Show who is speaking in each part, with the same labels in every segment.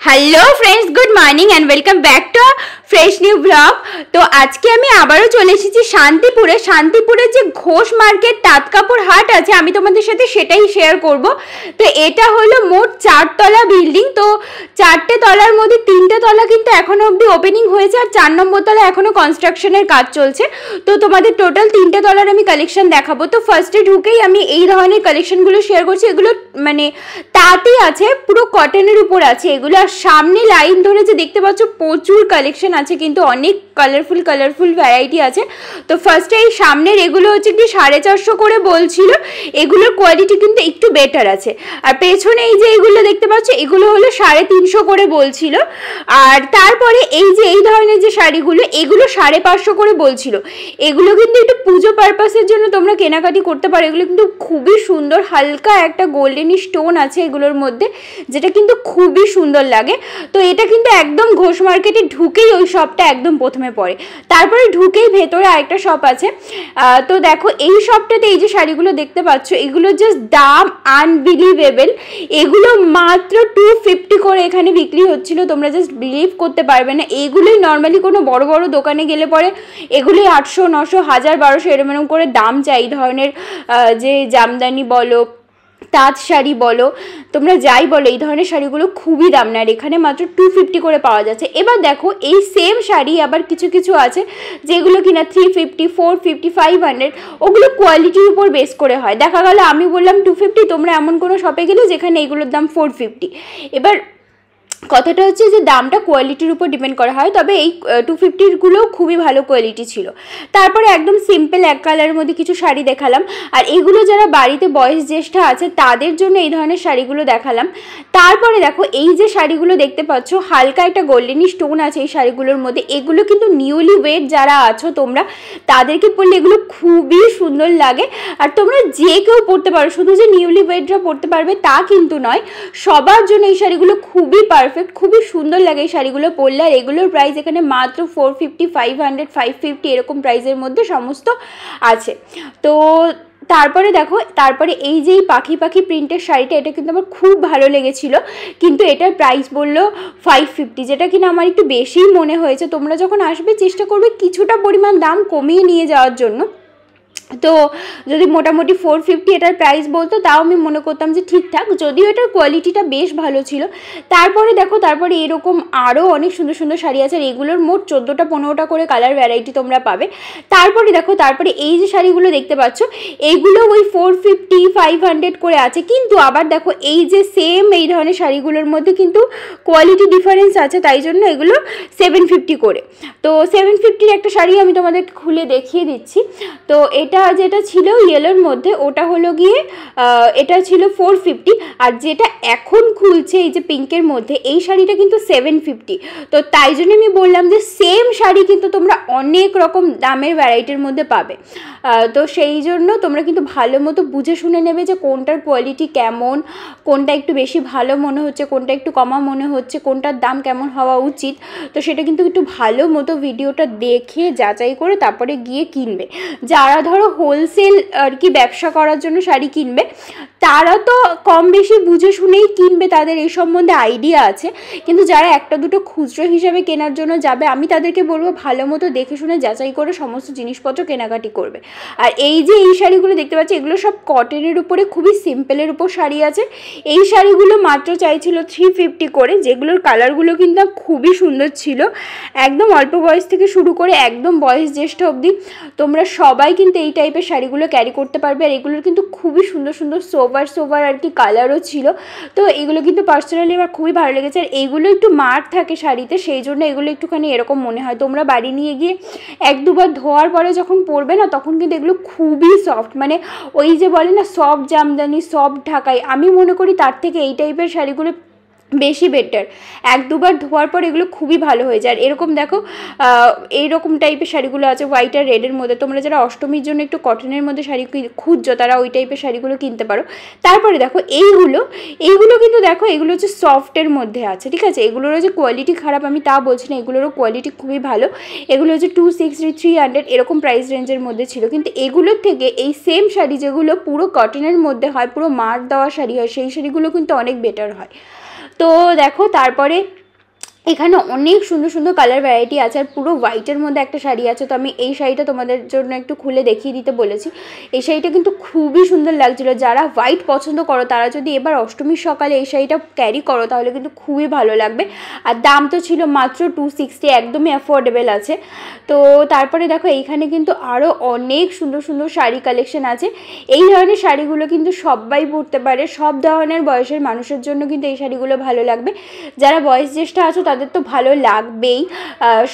Speaker 1: hello friends good morning and welcome back to fresh new blog তো আজকে আমি আবারও চলে এসেছি শান্তিপুরে শান্তিপুরে যে ঘোষ মার্কেট তাঁতকাপুর হাট আছে আমি তোমাদের সাথে সেটাই শেয়ার করব তো এটা হলো মোট চারতলা বিল্ডিং তো চারটে তলার মধ্যে তিনটে তলা কিন্তু এখনও অবধি ওপেনিং হয়েছে আর চার নম্বর তলা এখনও কনস্ট্রাকশনের কাজ চলছে তো তোমাদের টোটাল তিনটে তলার আমি কালেকশন দেখাবো তো ফার্স্টে ঢুকেই আমি এই ধরনের কালেকশনগুলো শেয়ার করছি এগুলো মানে তাঁতই আছে পুরো কটনের উপর আছে এগুলো আর সামনে লাইন ধরে যে দেখতে পাচ্ছ প্রচুর কালেকশন আছে কিন্তু অনেক কালারফুল কালারফুল ভ্যারাইটি আছে তো ফার্স্টে এই সামনের এগুলো হচ্ছে কি সাড়ে চারশো করে বলছিল এগুলোর কোয়ালিটি কিন্তু একটু বেটার আছে আর পেছনে এই যে এগুলো দেখতে পাচ্ছ এগুলো হলো সাড়ে তিনশো করে বলছিল আর তারপরে এই যে এই ধরনের যে শাড়িগুলো এগুলো সাড়ে পাঁচশো করে বলছিল এগুলো কিন্তু একটু পুজো পারপাসের জন্য তোমরা কেনাকাটি করতে পারো এগুলো কিন্তু খুবই সুন্দর হালকা একটা গোল্ডেন স্টোন আছে এগুলোর মধ্যে যেটা কিন্তু খুবই সুন্দর লাগে তো এটা কিন্তু একদম ঘোষ মার্কেটে ঢুকেই ওই শপটা একদম প্রথমে পড়ে তারপরে ঢুকেই ভেতরে আরেকটা শপ আছে তো দেখো এই শপটাতে এই যে শাড়িগুলো দেখতে পাচ্ছ এগুলো জাস্ট দাম আনবিলিভেবল এগুলো মাত্র টু ফিফটি করে এখানে বিক্রি হচ্ছিল তোমরা জাস্ট বিলিভ করতে পারবে না এগুলোই নর্মালি কোনো বড় বড় দোকানে গেলে পরে এগুলোই আটশো নশো হাজার বারোশো এরম এরম করে দাম চাই ধরনের যে জামদানি বলো তাঁত শাড়ি বলো তোমরা যাই বলো এই ধরনের শাড়িগুলো খুবই দাম আর এখানে মাত্র টু ফিফটি করে পাওয়া যাচ্ছে এবার দেখো এই সেম শাড়ি আবার কিছু কিছু আছে যেগুলো কিনা three fifty four fifty five hundred ওগুলো কোয়ালিটির উপর বেস করে হয় দেখা গেল আমি বললাম টু ফিফটি তোমরা এমন কোনো শপে গেলে যেখানে এইগুলোর দাম ফোর ফিফটি এবার কথাটা হচ্ছে যে দামটা কোয়ালিটির উপর ডিপেন্ড করা হয় তবে এই টু ফিফটিরগুলোও খুবই ভালো কোয়ালিটি ছিল তারপরে একদম সিম্পল এক কালারের মধ্যে কিছু শাড়ি দেখালাম আর এগুলো যারা বাড়িতে বয়স জ্যেষ্ঠা আছে তাদের জন্য এই ধরনের শাড়িগুলো দেখালাম তারপরে দেখো এই যে শাড়িগুলো দেখতে পাচ্ছ হালকা একটা গোল্ডেনি স্টোন আছে এই শাড়িগুলোর মধ্যে এগুলো কিন্তু নিউলি ওয়েট যারা আছো তোমরা তাদেরকে পরলে এগুলো খুবই সুন্দর লাগে আর তোমরা যে কেউ পরতে পারো শুধু যে নিউলি ওয়েটরা পরতে পারবে তা কিন্তু নয় সবার জন্য এই শাড়িগুলো খুবই পার পারফেক্ট খুবই সুন্দর লাগে এই শাড়িগুলো পরলে আর এগুলোর প্রাইস এখানে মাত্র four fifty five hundred five fifty এরকম প্রাইসের মধ্যে সমস্ত আছে তো তারপরে দেখো তারপরে এই যে পাখি পাখি প্রিন্টের শাড়িটা এটা কিন্তু আমার খুব ভালো লেগেছিল কিন্তু এটার প্রাইস বললো ফাইভ ফিফটি যেটা কিনা আমার একটু বেশিই মনে হয়েছে তোমরা যখন আসবে চেষ্টা করবে কিছুটা পরিমাণ দাম কমিয়ে নিয়ে যাওয়ার জন্য তো যদি মোটামুটি ফোর ফিফটি এটার প্রাইস বলতো তাও আমি মনে করতাম যে ঠিকঠাক যদিও এটার কোয়ালিটিটা বেশ ভালো ছিল তারপরে দেখো তারপরে এরকম আরও অনেক সুন্দর সুন্দর শাড়ি আছে আর এগুলোর মোট চোদ্দোটা পনেরোটা করে কালার ভ্যারাইটি তোমরা পাবে তারপরে দেখো তারপরে এই যে শাড়িগুলো দেখতে পাচ্ছ এইগুলো ওই ফোর ফিফটি ফাইভ হান্ড্রেড করে আছে কিন্তু আবার দেখো এই যে সেম এই ধরনের শাড়িগুলোর মধ্যে কিন্তু কোয়ালিটি ডিফারেন্স আছে তাই জন্য এগুলো সেভেন ফিফটি করে তো সেভেন ফিফটির একটা শাড়ি আমি তোমাদের খুলে দেখিয়ে দিচ্ছি তো এটা এটা যেটা ছিল ইয়েলোর মধ্যে ওটা হলো গিয়ে এটা ছিল ফোর ফিফটি আর যেটা এখন খুলছে এই যে পিঙ্কের মধ্যে এই শাড়িটা কিন্তু সেভেন ফিফটি তো তাই জন্য আমি বললাম যে সেম শাড়ি কিন্তু তোমরা অনেক রকম দামের ভ্যারাইটির মধ্যে পাবে তো সেই জন্য তোমরা কিন্তু ভালো মতো বুঝে শুনে নেবে যে কোনটার কোয়ালিটি কেমন কোনটা একটু বেশি ভালো মনে হচ্ছে কোনটা একটু কমা মনে হচ্ছে কোনটার দাম কেমন হওয়া উচিত তো সেটা কিন্তু একটু ভালো মতো ভিডিওটা দেখে যাচাই করে তারপরে গিয়ে কিনবে যারা ধরো হোলসেল আর কি ব্যবসা করার জন্য শাড়ি কিনবে তারা তো কম বেশি বুঝে শুনেই কিনবে তাদের এই সম্বন্ধে আইডিয়া আছে কিন্তু যারা একটা দুটো খুচরো হিসাবে কেনার জন্য যাবে আমি তাদেরকে বলবো ভালো মতো দেখে শুনে যাচাই করে সমস্ত জিনিসপত্র কেনাকাটি করবে আর এই যে এই শাড়িগুলো দেখতে পাচ্ছি এগুলো সব কটনের উপরে খুবই সিম্পলের উপর শাড়ি আছে এই শাড়িগুলো মাত্র চাইছিল থ্রি ফিফটি করে যেগুলোর কালারগুলো কিন্তু খুবই সুন্দর ছিল একদম অল্প বয়স থেকে শুরু করে একদম বয়স জ্যেষ্ঠ অবধি তোমরা সবাই কিন্তু এই টাইপের শাড়িগুলো ক্যারি করতে পারবে আর এগুলোর কিন্তু খুবই সুন্দর সুন্দর সোভার সোভার আর কি কালারও ছিল তো এগুলো কিন্তু পার্সোনালি আমার খুবই ভালো লেগেছে আর এগুলো একটু মার থাকে শাড়িতে সেই জন্য এগুলো একটুখানি এরকম মনে হয় তোমরা বাড়ি নিয়ে গিয়ে এক দুবার ধোয়ার পরে যখন পরবে না তখন কিন্তু এগুলো খুবই সফট মানে ওই যে বলে না সফট জামদানি সফট ঢাকাই আমি মনে করি তার থেকে এই টাইপের শাড়িগুলো বেশি বেটার এক দুবার ধোয়ার পর এগুলো খুবই ভালো হয়ে যায় আর এরকম দেখো এইরকম টাইপের শাড়িগুলো আছে হোয়াইট আর রেডের মধ্যে তোমরা যারা অষ্টমীর জন্য একটু কটনের মধ্যে শাড়ি খুঁজছো তারা ওই টাইপের শাড়িগুলো কিনতে পারো তারপরে দেখো এইগুলো এইগুলো কিন্তু দেখো এগুলো হচ্ছে সফটের মধ্যে আছে ঠিক আছে এগুলোর যে কোয়ালিটি খারাপ আমি তা বলছি না এগুলোরও কোয়ালিটি খুবই ভালো এগুলো হচ্ছে টু সিক্সটি থ্রি হান্ড্রেড এরকম প্রাইস রেঞ্জের মধ্যে ছিল কিন্তু এগুলোর থেকে এই সেম শাড়ি যেগুলো পুরো কটনের মধ্যে হয় পুরো মার দেওয়া শাড়ি হয় সেই শাড়িগুলো কিন্তু অনেক বেটার হয় তো দেখো তারপরে এখানে অনেক সুন্দর সুন্দর কালার ভ্যারাইটি আছে আর পুরো হোয়াইটের মধ্যে একটা শাড়ি আছে তো আমি এই শাড়িটা তোমাদের জন্য একটু খুলে দেখিয়ে দিতে বলেছি এই শাড়িটা কিন্তু খুবই সুন্দর লাগছিল যারা হোয়াইট পছন্দ করো তারা যদি এবার অষ্টমীর সকালে এই শাড়িটা ক্যারি করো তাহলে কিন্তু খুবই ভালো লাগবে আর দাম তো ছিল মাত্র টু সিক্সটি একদমই অ্যাফোর্ডেবল আছে তো তারপরে দেখো এইখানে কিন্তু আরও অনেক সুন্দর সুন্দর শাড়ি কালেকশন আছে এই ধরনের শাড়িগুলো কিন্তু সবাই পরতে পারে সব ধরনের বয়সের মানুষের জন্য কিন্তু এই শাড়িগুলো ভালো লাগবে যারা বয়স জ্যেষ্ঠ আছো তাদের তো ভালো লাগবেই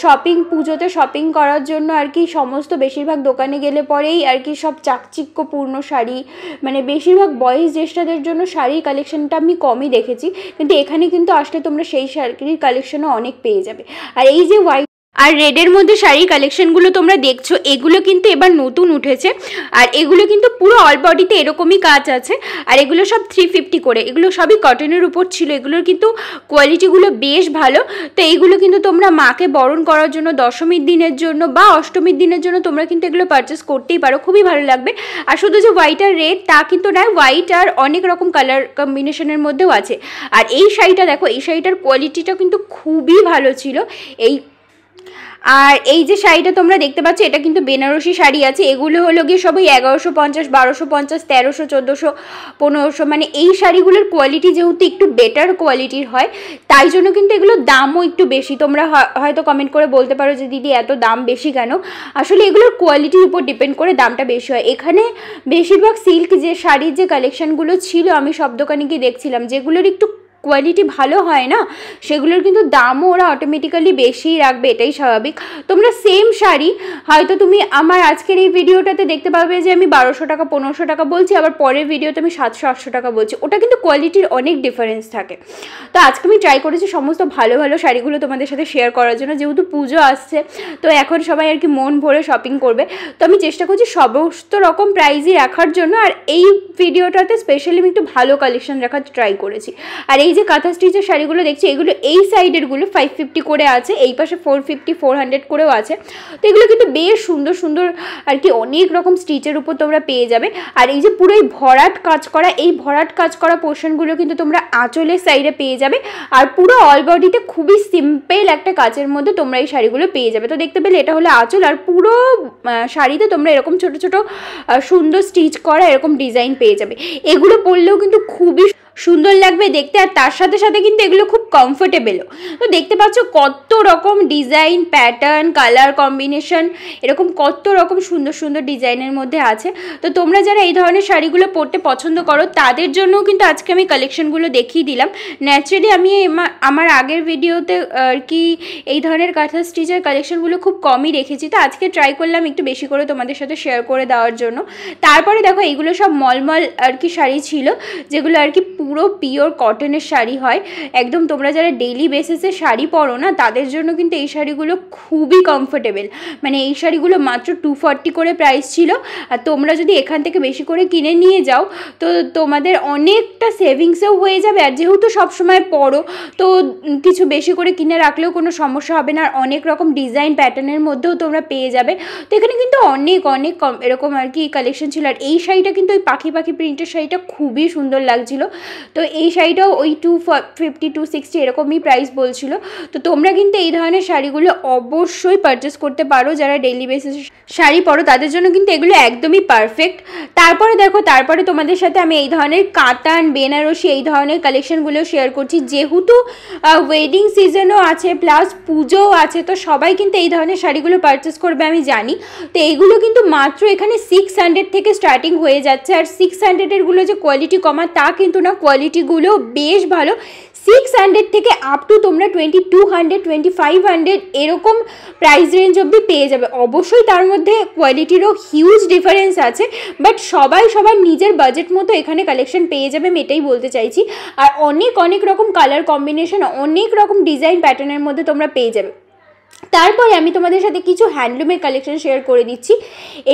Speaker 1: শপিং পুজোতে শপিং করার জন্য আর কি সমস্ত বেশিরভাগ দোকানে গেলে পরেই আর কি সব চাকচিক্যপূর্ণ শাড়ি মানে বেশিরভাগ বয়স জ্যেষ্ঠাদের জন্য শাড়ির কালেকশানটা আমি কমই দেখেছি কিন্তু এখানে কিন্তু আসলে তোমরা সেই শাড়ির কালেকশনও অনেক পেয়ে যাবে আর এই যে হোয়াইট আর রেডের মধ্যে শাড়ি কালেকশনগুলো তোমরা দেখছো এগুলো কিন্তু এবার নতুন উঠেছে আর এগুলো কিন্তু পুরো অল বডিতে এরকমই কাজ আছে আর এগুলো সব থ্রি ফিফটি করে এগুলো সবই কটনের উপর ছিল এগুলোর কিন্তু কোয়ালিটিগুলো বেশ ভালো তো এইগুলো কিন্তু তোমরা মাকে বরণ করার জন্য দশমীর দিনের জন্য বা অষ্টমীর দিনের জন্য তোমরা কিন্তু এগুলো পারচেস করতেই পারো খুবই ভালো লাগবে আর শুধু যে হোয়াইট আর রেড তা কিন্তু নয় হোয়াইট আর অনেক রকম কালার কম্বিনেশনের মধ্যেও আছে আর এই শাড়িটা দেখো এই শাড়িটার কোয়ালিটিটা কিন্তু খুবই ভালো ছিল এই আর এই যে শাড়িটা তোমরা দেখতে পাচ্ছ এটা কিন্তু বেনারসি শাড়ি আছে এগুলো হলো গিয়ে সবই এগারোশো পঞ্চাশ বারোশো পঞ্চাশ তেরোশো চোদ্দোশো পনেরোশো মানে এই শাড়িগুলোর কোয়ালিটি যেহেতু একটু বেটার কোয়ালিটির হয় তাই জন্য কিন্তু এগুলো দামও একটু বেশি তোমরা হয়তো কমেন্ট করে বলতে পারো যে দিদি এত দাম বেশি কেন আসলে এগুলোর কোয়ালিটির উপর ডিপেন্ড করে দামটা বেশি হয় এখানে বেশিরভাগ সিল্ক যে শাড়ির যে কালেকশানগুলো ছিল আমি সব দোকানে গিয়ে দেখছিলাম যেগুলোর একটু কোয়ালিটি ভালো হয় না সেগুলোর কিন্তু দামও ওরা অটোমেটিক্যালি বেশিই রাখবে এটাই স্বাভাবিক তোমরা সেম শাড়ি হয়তো তুমি আমার আজকের এই ভিডিওটাতে দেখতে পাবে যে আমি বারোশো টাকা পনেরোশো টাকা বলছি আবার পরের ভিডিওতে আমি সাতশো আটশো টাকা বলছি ওটা কিন্তু কোয়ালিটির অনেক ডিফারেন্স থাকে তো আজকে আমি ট্রাই করেছি সমস্ত ভালো ভালো শাড়িগুলো তোমাদের সাথে শেয়ার করার জন্য যেহেতু পুজো আসছে তো এখন সবাই আর কি মন ভরে শপিং করবে তো আমি চেষ্টা করছি সমস্ত রকম প্রাইজই রাখার জন্য আর এই ভিডিওটাতে স্পেশালি আমি একটু ভালো কালেকশন রাখার ট্রাই করেছি আর এই এই যে কাঁথা স্টিচের শাড়িগুলো দেখছি এগুলো এই সাইডেরগুলো ফাইভ ফিফটি করে আছে এই পাশে ফোর ফিফটি ফোর হান্ড্রেড করেও আছে তো এগুলো কিন্তু বেশ সুন্দর সুন্দর আর কি অনেক রকম স্টিচের উপর তোমরা পেয়ে যাবে আর এই যে পুরো এই ভরাট কাজ করা এই ভরাট কাজ করা পোর্শনগুলো কিন্তু তোমরা আঁচলের সাইডে পেয়ে যাবে আর পুরো অল বডিতে খুবই সিম্পল একটা কাজের মধ্যে তোমরা এই শাড়িগুলো পেয়ে যাবে তো দেখতে পেলে এটা হলো আঁচল আর পুরো শাড়িতে তোমরা এরকম ছোট ছোট সুন্দর স্টিচ করা এরকম ডিজাইন পেয়ে যাবে এগুলো পরলেও কিন্তু খুবই সুন্দর লাগবে দেখতে আর তার সাথে সাথে কিন্তু এগুলো খুব কমফোর্টেবেলও তো দেখতে পাচ্ছ কত রকম ডিজাইন প্যাটার্ন কালার কম্বিনেশন এরকম কত রকম সুন্দর সুন্দর ডিজাইনের মধ্যে আছে তো তোমরা যারা এই ধরনের শাড়িগুলো পরতে পছন্দ করো তাদের জন্যও কিন্তু আজকে আমি কালেকশনগুলো দেখিয়ে দিলাম ন্যাচারালি আমি আমার আগের ভিডিওতে আর কি এই ধরনের কাঁথা স্টিচের কালেকশনগুলো খুব কমই রেখেছি তো আজকে ট্রাই করলাম একটু বেশি করে তোমাদের সাথে শেয়ার করে দেওয়ার জন্য তারপরে দেখো এইগুলো সব মলমল আর কি শাড়ি ছিল যেগুলো আর কি পুরো পিওর কটনের শাড়ি হয় একদম তোমরা যারা ডেইলি বেসিসে শাড়ি পরো না তাদের জন্য কিন্তু এই শাড়িগুলো খুবই কমফোর্টেবল মানে এই শাড়িগুলো মাত্র টু করে প্রাইস ছিল আর তোমরা যদি এখান থেকে বেশি করে কিনে নিয়ে যাও তো তোমাদের অনেকটা সেভিংসও হয়ে যাবে আর যেহেতু সবসময় পরো তো কিছু বেশি করে কিনে রাখলেও কোনো সমস্যা হবে না আর অনেক রকম ডিজাইন প্যাটার্নের মধ্যেও তোমরা পেয়ে যাবে তো এখানে কিন্তু অনেক অনেক কম এরকম আর কি কালেকশন ছিল আর এই শাড়িটা কিন্তু ওই পাখি পাখি প্রিন্টের শাড়িটা খুবই সুন্দর লাগছিলো তো এই শাড়িটাও ওই টু ফিফটি টু সিক্সটি এরকমই প্রাইস বলছিল তো তোমরা কিন্তু এই ধরনের শাড়িগুলো অবশ্যই পারচেস করতে পারো যারা ডেইলি বেসিসে শাড়ি পরো তাদের জন্য কিন্তু এগুলো একদমই পারফেক্ট তারপরে দেখো তারপরে তোমাদের সাথে আমি এই ধরনের কাতান বেনারসি এই ধরনের কালেকশনগুলো শেয়ার করছি যেহেতু ওয়েডিং সিজনও আছে প্লাস পুজোও আছে তো সবাই কিন্তু এই ধরনের শাড়িগুলো পারচেস করবে আমি জানি তো এইগুলো কিন্তু মাত্র এখানে সিক্স হান্ড্রেড থেকে স্টার্টিং হয়ে যাচ্ছে আর সিক্স হান্ড্রেডেরগুলো যে কোয়ালিটি কমা তা কিন্তু না কোয়ালিটিগুলো বেশ ভালো সিক্স হান্ড্রেড থেকে আপ টু তোমরা twenty two hundred twenty five hundred এরকম প্রাইস রেঞ্জ অবধি পেয়ে যাবে অবশ্যই তার মধ্যে কোয়ালিটিরও হিউজ ডিফারেন্স আছে বাট সবাই সবার নিজের বাজেট মতো এখানে কালেকশন পেয়ে যাবে আমি এটাই বলতে চাইছি আর অনেক অনেক রকম কালার কম্বিনেশন অনেক রকম ডিজাইন প্যাটার্নের মধ্যে তোমরা পেয়ে যাবে তারপরে আমি তোমাদের সাথে কিছু হ্যান্ডলুমের কালেকশন শেয়ার করে দিচ্ছি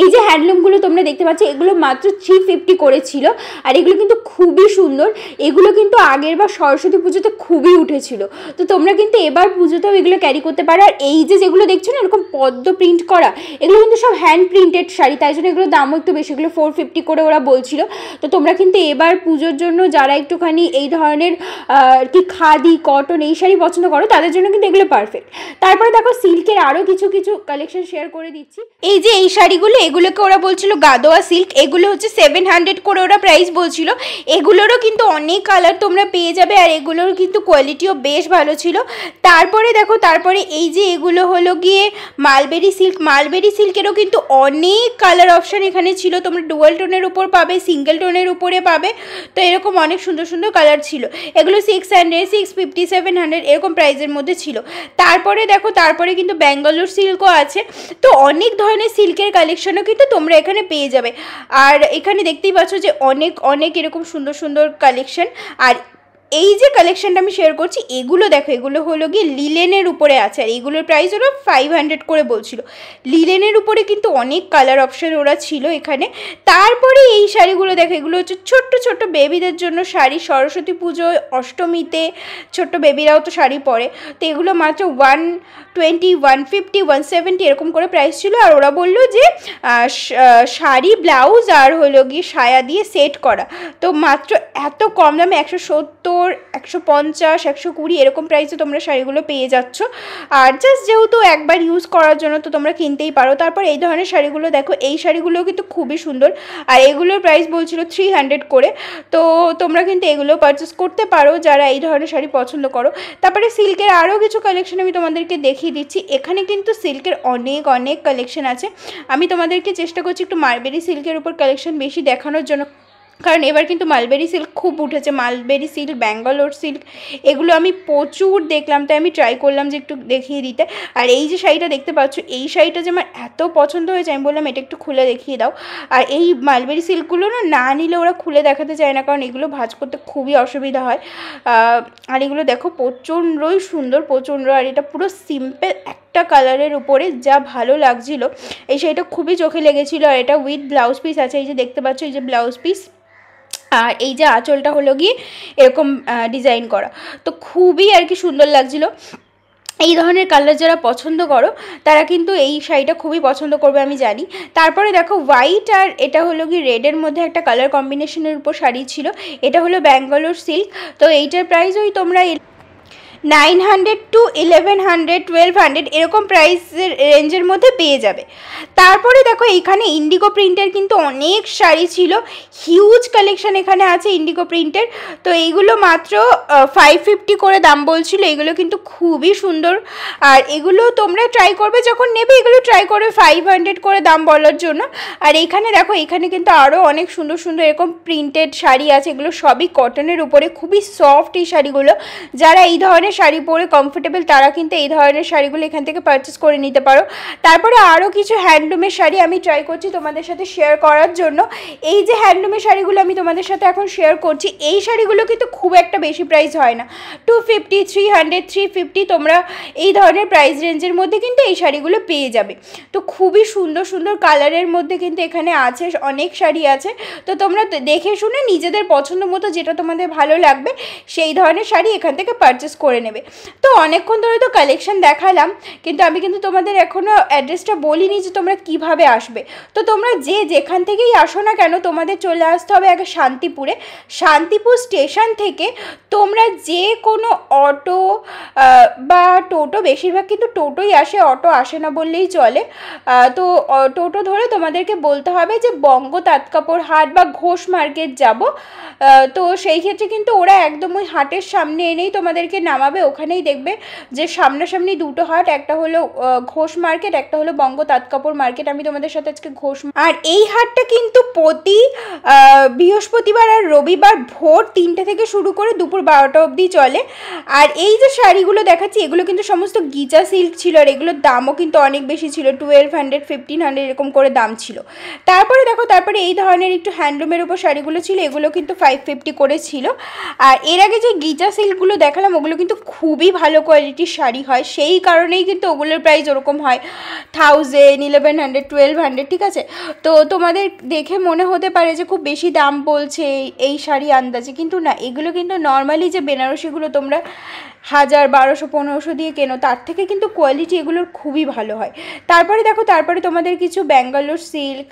Speaker 1: এই যে হ্যান্ডলুমগুলো তোমরা দেখতে পাচ্ছ এগুলো মাত্র থ্রি ফিফটি করেছিল আর এগুলো কিন্তু খুবই সুন্দর এগুলো কিন্তু আগের বা সরস্বতী পুজোতে খুবই উঠেছিল তো তোমরা কিন্তু এবার পুজোতেও এগুলো ক্যারি করতে পারো আর এই যে যেগুলো দেখছো না এরকম পদ্ম প্রিন্ট করা এগুলো কিন্তু সব হ্যান্ড প্রিন্টেড শাড়ি তাই জন্য এগুলোর দামও একটু বেশি এগুলো ফোর ফিফটি করে ওরা বলছিল তো তোমরা কিন্তু এবার পুজোর জন্য যারা একটুখানি এই ধরনের আর কি খাদি কটন এই শাড়ি পছন্দ করো তাদের জন্য কিন্তু এগুলো পারফেক্ট তারপরে দেখো সিল্কের আরও কিছু কিছু কালেকশন শেয়ার করে দিচ্ছি এই যে এই শাড়িগুলো এগুলোকে ওরা বলছিল গাদোয়া সিল্ক এগুলো হচ্ছে সেভেন হান্ড্রেড করে ওরা প্রাইস বলছিল এগুলোরও কিন্তু অনেক কালার তোমরা পেয়ে যাবে আর এগুলোর কিন্তু কোয়ালিটিও বেশ ভালো ছিল তারপরে দেখো তারপরে এই যে এগুলো হলো গিয়ে মালবেরি সিল্ক মালবেরি সিল্কেরও কিন্তু অনেক কালার অপশান এখানে ছিল তোমরা ডুয়াল টোনের উপর পাবে সিঙ্গেল টোনের উপরে পাবে তো এরকম অনেক সুন্দর সুন্দর কালার ছিল এগুলো six hundred six fifty seven hundred এরকম প্রাইসের মধ্যে ছিল তারপরে দেখো তারপরে এখানে কিন্তু ব্যাঙ্গালোর সিল্কও আছে তো অনেক ধরনের সিল্কের কালেকশনও কিন্তু তোমরা এখানে পেয়ে যাবে আর এখানে দেখতেই পাচ্ছ যে অনেক অনেক এরকম সুন্দর সুন্দর কালেকশন আর এই যে কালেকশানটা আমি শেয়ার করছি এগুলো দেখো এগুলো হলো গিয়ে লিলেনের উপরে আছে আর এগুলোর প্রাইস ওরা ফাইভ হান্ড্রেড করে বলছিল লিলেনের উপরে কিন্তু অনেক কালার অপশান ওরা ছিল এখানে তারপরে এই শাড়িগুলো দেখো এগুলো হচ্ছে ছোট্ট ছোট্ট বেবিদের জন্য শাড়ি সরস্বতী পুজোয় অষ্টমীতে ছোট্ট বেবিরাও তো শাড়ি পরে তো এগুলো মাত্র one twenty one fifty one seventy এরকম করে প্রাইস ছিল আর ওরা বললো যে শাড়ি ব্লাউজ আর হলো গিয়ে সায়া দিয়ে সেট করা তো মাত্র এত কম দামে একশো সত্তর ওপর একশো পঞ্চাশ একশো কুড়ি এরকম প্রাইসে তোমরা শাড়িগুলো পেয়ে যাচ্ছ আর জাস্ট যেহেতু একবার ইউজ করার জন্য তো তোমরা কিনতেই পারো তারপর এই ধরনের শাড়িগুলো দেখো এই শাড়িগুলো কিন্তু খুবই সুন্দর আর এগুলোর প্রাইস বলছিল থ্রি হান্ড্রেড করে তো তোমরা কিন্তু এগুলো পারচেস করতে পারো যারা এই ধরনের শাড়ি পছন্দ করো তারপরে সিল্কের আরও কিছু কালেকশন আমি তোমাদেরকে দেখিয়ে দিচ্ছি এখানে কিন্তু সিল্কের অনেক অনেক কালেকশন আছে আমি তোমাদেরকে চেষ্টা করছি একটু মারবেরি সিল্কের উপর কালেকশন বেশি দেখানোর জন্য কারণ এবার কিন্তু মালবেরি সিল্ক খুব উঠেছে মালবেরি সিল্ক ব্যাঙ্গালোর সিল্ক এগুলো আমি প্রচুর দেখলাম তাই আমি ট্রাই করলাম যে একটু দেখিয়ে দিতে আর এই যে শাড়িটা দেখতে পাচ্ছ এই শাড়িটা যে আমার এত পছন্দ হয়েছে আমি বললাম এটা একটু খুলে দেখিয়ে দাও আর এই মালবেরি সিল্কগুলো না না নিলে ওরা খুলে দেখাতে চায় না কারণ এগুলো ভাজ করতে খুবই অসুবিধা হয় আর এগুলো দেখো প্রচণ্ডই সুন্দর প্রচণ্ড আর এটা পুরো সিম্পল একটা কালারের উপরে যা ভালো লাগছিল এই শাড়িটা খুবই চোখে লেগেছিলো আর এটা উইথ ব্লাউজ পিস আছে এই যে দেখতে পাচ্ছ এই যে ব্লাউজ পিস আর এই যে আঁচলটা হলো গিয়ে এরকম ডিজাইন করা তো খুবই আর কি সুন্দর লাগছিলো এই ধরনের কালার যারা পছন্দ করো তারা কিন্তু এই শাড়িটা খুবই পছন্দ করবে আমি জানি তারপরে দেখো হোয়াইট আর এটা হলো কি রেডের মধ্যে একটা কালার কম্বিনেশনের উপর শাড়ি ছিল এটা হলো ব্যাঙ্গালোর সিল্ক তো এইটার প্রাইস ওই তোমরা nine hundred to eleven hundred twelve hundred এরকম প্রাইসের রেঞ্জের মধ্যে পেয়ে যাবে তারপরে দেখো এখানে ইন্ডিগো প্রিন্টের কিন্তু অনেক শাড়ি ছিল হিউজ কালেকশান এখানে আছে ইন্ডিগো প্রিন্টের তো এইগুলো মাত্র ফাইভ ফিফটি করে দাম বলছিল এগুলো কিন্তু খুবই সুন্দর আর এগুলো তোমরা ট্রাই করবে যখন নেবে এগুলো ট্রাই করবে ফাইভ হান্ড্রেড করে দাম বলার জন্য আর এখানে দেখো এখানে কিন্তু আরও অনেক সুন্দর সুন্দর এরকম প্রিন্টেড শাড়ি আছে এগুলো সবই কটনের উপরে খুবই সফট এই শাড়িগুলো যারা এই ধরনের ধরনের শাড়ি পরে কমফোর্টেবল তারা কিন্তু এই ধরনের শাড়িগুলো এখান থেকে পারচেস করে নিতে পারো তারপরে আরও কিছু হ্যান্ডলুমের শাড়ি আমি ট্রাই করছি তোমাদের সাথে শেয়ার করার জন্য এই যে হ্যান্ডলুমের শাড়িগুলো আমি তোমাদের সাথে এখন শেয়ার করছি এই শাড়িগুলো কিন্তু খুব একটা বেশি প্রাইস হয় না two fifty three hundred three fifty তোমরা এই ধরনের প্রাইস রেঞ্জের মধ্যে কিন্তু এই শাড়িগুলো পেয়ে যাবে তো খুবই সুন্দর সুন্দর কালারের মধ্যে কিন্তু এখানে আছে অনেক শাড়ি আছে তো তোমরা দেখে শুনে নিজেদের পছন্দ মতো যেটা তোমাদের ভালো লাগবে সেই ধরনের শাড়ি এখান থেকে পারচেস করে নেবে তো অনেকক্ষণ ধরে তো কালেকশন দেখালাম কিন্তু আমি কিন্তু তোমাদের এখনও অ্যাড্রেসটা বলিনি যে তোমরা কিভাবে আসবে তো তোমরা যে যেখান থেকেই আসো না কেন তোমাদের চলে আসতে হবে আগে শান্তিপুরে শান্তিপুর স্টেশন থেকে তোমরা যে কোনো অটো বা টোটো বেশিরভাগ কিন্তু টোটোই আসে অটো আসে না বললেই চলে তো টোটো ধরে তোমাদেরকে বলতে হবে যে বঙ্গ তাঁতকাপড় হাট বা ঘোষ মার্কেট যাব তো সেই ক্ষেত্রে কিন্তু ওরা একদম ওই হাটের সামনে এনেই তোমাদেরকে নামা যাবে ওখানেই দেখবে যে সামনাসামনি দুটো হাট একটা হলো ঘোষ মার্কেট একটা হলো বঙ্গ তাঁতকাপড় মার্কেট আমি তোমাদের সাথে আজকে ঘোষ আর এই হাটটা কিন্তু প্রতি বৃহস্পতিবার আর রবিবার ভোর তিনটে থেকে শুরু করে দুপুর বারোটা অবধি চলে আর এই যে শাড়িগুলো দেখাচ্ছি এগুলো কিন্তু সমস্ত গিজা সিল্ক ছিল আর এগুলোর দামও কিন্তু অনেক বেশি ছিল টুয়েলভ হান্ড্রেড ফিফটিন হান্ড্রেড এরকম করে দাম ছিল তারপরে দেখো তারপরে এই ধরনের একটু হ্যান্ডলুমের উপর শাড়িগুলো ছিল এগুলো কিন্তু ফাইভ ফিফটি করে ছিল আর এর আগে যে গিজা সিল্কগুলো দেখালাম ওগুলো কিন্তু খুবই ভালো কোয়ালিটির শাড়ি হয় সেই কারণেই কিন্তু ওগুলোর প্রাইস ওরকম হয় thousand eleven hundred twelve hundred ঠিক আছে তো তোমাদের দেখে মনে হতে পারে যে খুব বেশি দাম বলছে এই শাড়ি আন্দাজে কিন্তু না এগুলো কিন্তু নর্মালি যে বেনারসিগুলো তোমরা হাজার বারোশো পনেরোশো দিয়ে কেনো তার থেকে কিন্তু কোয়ালিটি এগুলোর খুবই ভালো হয় তারপরে দেখো তারপরে তোমাদের কিছু ব্যাঙ্গালোর সিল্ক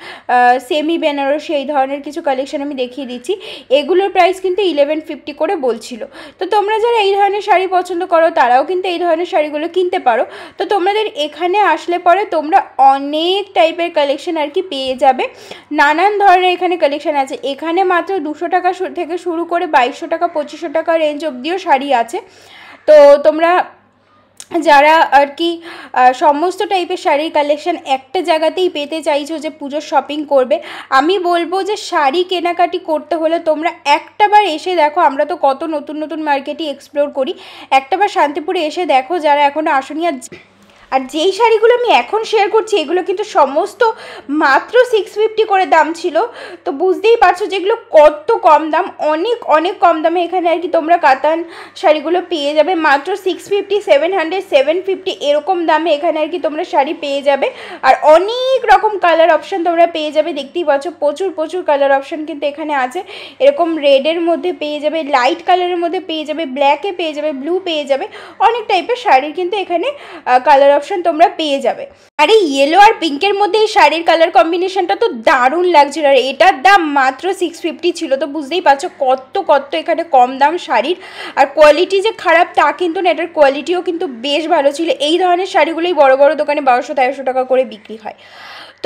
Speaker 1: সেমি বেনারস এই ধরনের কিছু কালেকশান আমি দেখিয়ে দিচ্ছি এগুলোর প্রাইস কিন্তু ইলেভেন ফিফটি করে বলছিল তো তোমরা যারা এই ধরনের শাড়ি পছন্দ করো তারাও কিন্তু এই ধরনের শাড়িগুলো কিনতে পারো তো তোমাদের এখানে আসলে পরে তোমরা অনেক টাইপের কালেকশন আর কি পেয়ে যাবে নানান ধরনের এখানে কালেকশন আছে এখানে মাত্র দুশো টাকা থেকে শুরু করে বাইশশো টাকা পঁচিশশো টাকা রেঞ্জ অবধিও শাড়ি আছে তো তোমরা যারা আর কি সমস্ত টাইপের শাড়ির কালেকশন একটা জায়গাতেই পেতে চাইছো যে পুজোর শপিং করবে আমি বলবো যে শাড়ি কেনাকাটি করতে হলে তোমরা একটাবার এসে দেখো আমরা তো কত নতুন নতুন মার্কেটই এক্সপ্লোর করি একটাবার শান্তিপুরে এসে দেখো যারা এখনও আসনি আর আর যেই শাড়িগুলো আমি এখন শেয়ার করছি এগুলো কিন্তু সমস্ত মাত্র সিক্স ফিফটি করে দাম ছিল তো বুঝতেই পারছো যেগুলো কত কম দাম অনেক অনেক কম দামে এখানে আর কি তোমরা কাতান শাড়িগুলো পেয়ে যাবে মাত্র six fifty seven hundred seven fifty এরকম দামে এখানে আর কি তোমরা শাড়ি পেয়ে যাবে আর অনেক রকম কালার অপশান তোমরা পেয়ে যাবে দেখতেই পাচ্ছ প্রচুর প্রচুর কালার অপশান কিন্তু এখানে আছে এরকম রেডের মধ্যে পেয়ে যাবে লাইট কালারের মধ্যে পেয়ে যাবে ব্ল্যাকে পেয়ে যাবে ব্লু পেয়ে যাবে অনেক টাইপের শাড়ির কিন্তু এখানে কালার অপশন তোমরা পেয়ে যাবে আর এই ইয়েলো আর পিঙ্কের মধ্যে এই শাড়ির কালার কম্বিনেশনটা তো দারুণ লাগছিল আর এটার দাম মাত্র সিক্স ফিফটি ছিল তো বুঝতেই পারছো কত কত এখানে কম দাম শাড়ির আর কোয়ালিটি যে খারাপ তা কিন্তু না এটার কোয়ালিটিও কিন্তু বেশ ভালো ছিল এই ধরনের শাড়িগুলোই বড় বড় দোকানে বারোশো তেরোশো টাকা করে বিক্রি হয়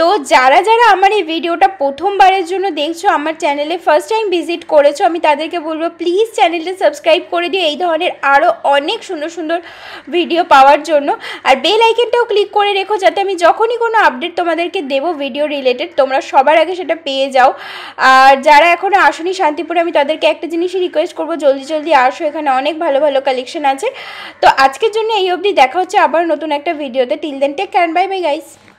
Speaker 1: তো যারা যারা আমার এই ভিডিওটা প্রথমবারের জন্য দেখছো আমার চ্যানেলে ফার্স্ট টাইম ভিজিট করেছো আমি তাদেরকে বলবো প্লিজ চ্যানেলটা সাবস্ক্রাইব করে দিও এই ধরনের আরও অনেক সুন্দর সুন্দর ভিডিও পাওয়ার জন্য আর বেল বেল আইকনটাও ক্লিক করে রেখো যাতে আমি যখনই কোনো আপডেট তোমাদেরকে দেবো ভিডিও রিলেটেড তোমরা সবার আগে সেটা পেয়ে যাও আর যারা এখনও আসনি শান্তিপুরে আমি তাদেরকে একটা জিনিসই রিকোয়েস্ট করবো জলদি জলদি আসো এখানে অনেক ভালো ভালো কালেকশন আছে তো আজকের জন্য এই অবধি দেখা হচ্ছে আবার নতুন একটা ভিডিওতে till then take care bye bye guys